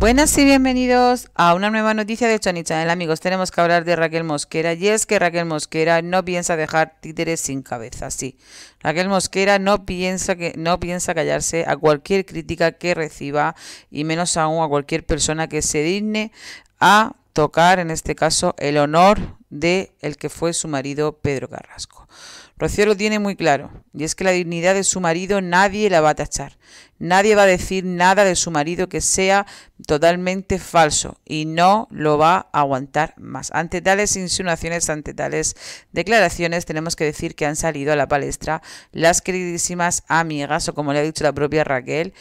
Buenas y bienvenidos a una nueva noticia de Chonichanel, Amigos, tenemos que hablar de Raquel Mosquera y es que Raquel Mosquera no piensa dejar títeres sin cabeza, sí. Raquel Mosquera no piensa que no piensa callarse a cualquier crítica que reciba y menos aún a cualquier persona que se digne a tocar en este caso el honor de el que fue su marido Pedro Carrasco. Rocío lo tiene muy claro, y es que la dignidad de su marido nadie la va a tachar. Nadie va a decir nada de su marido que sea totalmente falso y no lo va a aguantar más. Ante tales insinuaciones, ante tales declaraciones, tenemos que decir que han salido a la palestra las queridísimas amigas, o como le ha dicho la propia Raquel,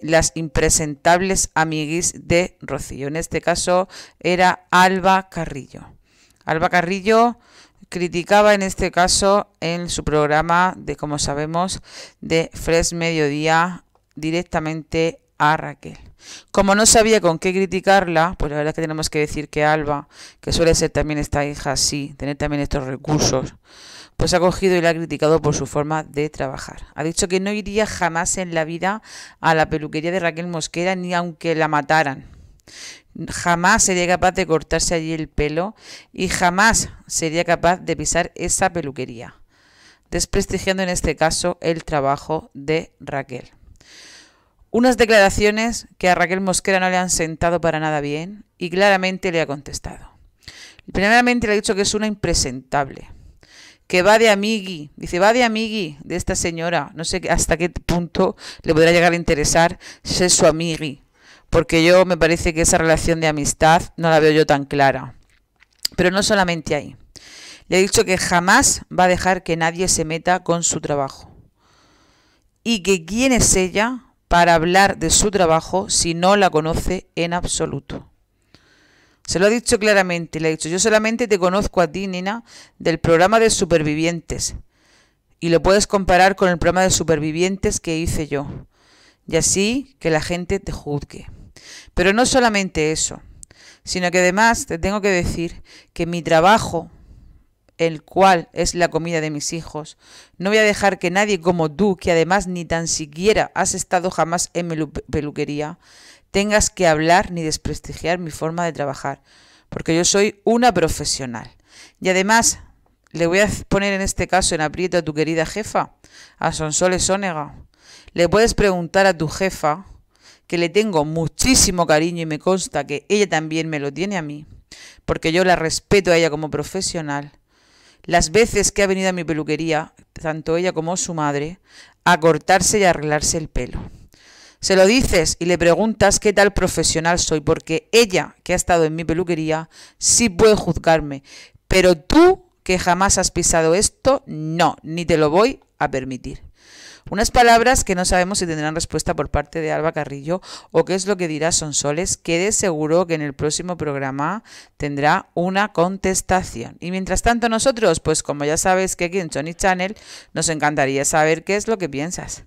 las impresentables amiguis de Rocío. En este caso era Alba Carrillo. Alba Carrillo criticaba en este caso en su programa de, como sabemos, de Fresh Mediodía directamente a Raquel. Como no sabía con qué criticarla, pues la verdad es que tenemos que decir que Alba, que suele ser también esta hija así, tener también estos recursos, pues ha cogido y la ha criticado por su forma de trabajar. Ha dicho que no iría jamás en la vida a la peluquería de Raquel Mosquera ni aunque la mataran. Jamás sería capaz de cortarse allí el pelo y jamás sería capaz de pisar esa peluquería, desprestigiando en este caso el trabajo de Raquel. Unas declaraciones que a Raquel Mosquera no le han sentado para nada bien y claramente le ha contestado. Primeramente le ha dicho que es una impresentable, que va de amigui, dice, va de amigui de esta señora, no sé hasta qué punto le podrá llegar a interesar ser su amigui, porque yo me parece que esa relación de amistad no la veo yo tan clara. Pero no solamente ahí. Le he dicho que jamás va a dejar que nadie se meta con su trabajo. Y que quién es ella para hablar de su trabajo si no la conoce en absoluto. Se lo ha dicho claramente, le ha dicho, yo solamente te conozco a ti, Nina, del programa de supervivientes. Y lo puedes comparar con el programa de supervivientes que hice yo y así que la gente te juzgue. Pero no solamente eso, sino que además te tengo que decir que mi trabajo, el cual es la comida de mis hijos, no voy a dejar que nadie como tú, que además ni tan siquiera has estado jamás en peluquería, tengas que hablar ni desprestigiar mi forma de trabajar, porque yo soy una profesional. Y además, le voy a poner en este caso en aprieto a tu querida jefa, a Sonsoles Sónega. Le puedes preguntar a tu jefa, que le tengo muchísimo cariño y me consta que ella también me lo tiene a mí, porque yo la respeto a ella como profesional. Las veces que ha venido a mi peluquería, tanto ella como su madre, a cortarse y arreglarse el pelo. Se lo dices y le preguntas qué tal profesional soy, porque ella, que ha estado en mi peluquería, sí puede juzgarme, pero tú que jamás has pisado esto, no, ni te lo voy a permitir. Unas palabras que no sabemos si tendrán respuesta por parte de Alba Carrillo o qué es lo que dirá Sonsoles, que de seguro que en el próximo programa tendrá una contestación. Y mientras tanto nosotros, pues como ya sabes que aquí en Sony Channel nos encantaría saber qué es lo que piensas.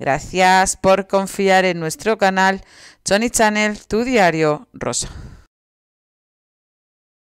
Gracias por confiar en nuestro canal Sony Channel, tu diario rosa.